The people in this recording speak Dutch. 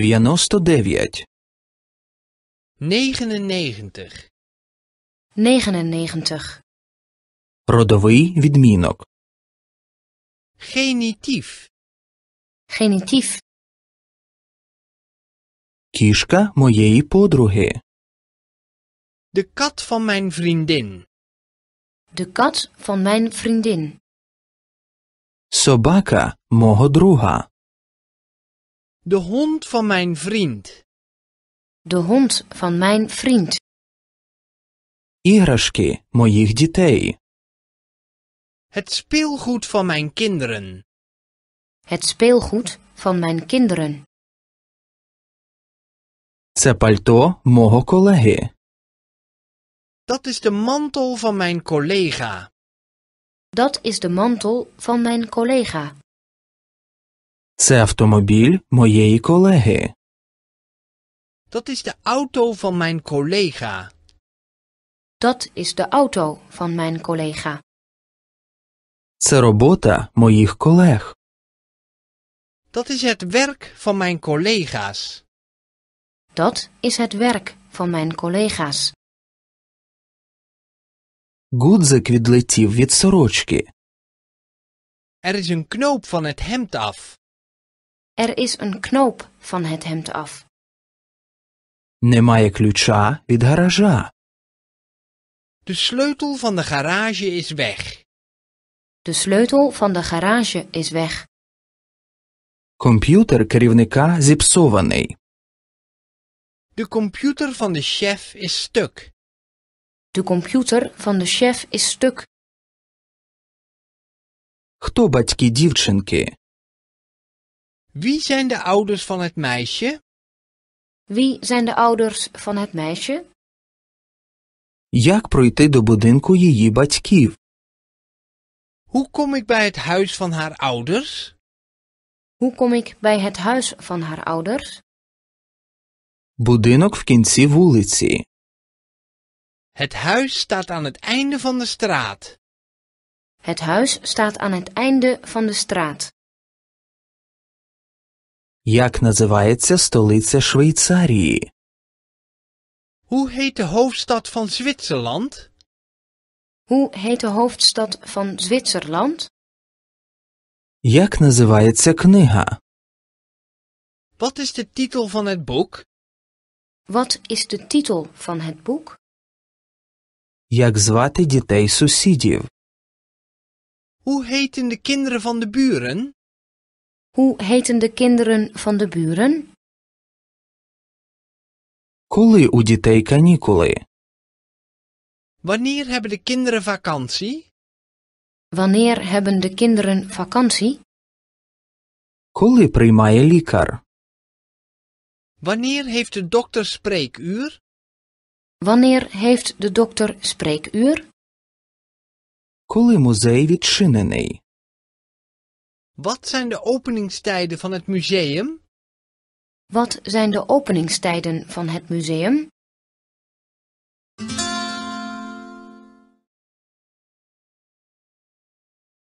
99 99 99 Родовий відмінок Генітив Генітив Кішка моєї подруги De kat van mijn vriendin De kat van mijn vriendin Собака мого друга de hond van mijn vriend. De hond van mijn vriend. Іграшки моїх дітей. Het speelgoed van mijn kinderen. Het speelgoed van mijn kinderen. Це пальто мого колеги. Dat is de mantel van mijn collega. Dat is de mantel van mijn collega. Це автомобіль моєї колеги. Dat is de auto van mijn collega. Dat is de auto van mijn collega. Це робота моїх колег. Dat is het werk van mijn collega's. Dat is het werk van mijn collega's. Гудзик відлетів від сорочки. Er is een knoop van het hemd af. Er is een knoop van het hemd af. Немає ключа від гаража. De sleutel van de garage is weg. De sleutel van de garage is weg. Комп'ютер керівника зіпсований. De computer van de chef is stuk. De computer van de chef is stuk. Хто батьки дівчинки? Wie zijn de ouders van het meisje? Wie zijn de ouders van het meisje? Як пройти до будинку її батьків? Hoe kom ik bij het huis van haar ouders? Hoe kom ik bij het huis van haar ouders? Будинок в кінці вулиці. Het huis staat aan het einde van de straat. Het huis staat aan het einde van de straat. Як називається столиця Швейцарії? Hoe heet de hoofdstad van Zwitserland? Hoe heet de hoofdstad van Zwitserland? Як називається книга? Wat is de titel van het boek? Wat is de titel van het boek? Як звати дітей сусідів? Hoe heten de kinderen van de buren? Hoe heten de kinderen van de buren? Коли у дітей канікули? Wanneer hebben de kinderen vakantie? Wanneer hebben de kinderen vakantie? Коли приймає лікар? Wanneer heeft de dokter spreekuur? Wanneer heeft de dokter spreekuur? Коли музей відчинений? Wat zijn de openingstijden van het museum? Wat zijn de openingstijden van het museum?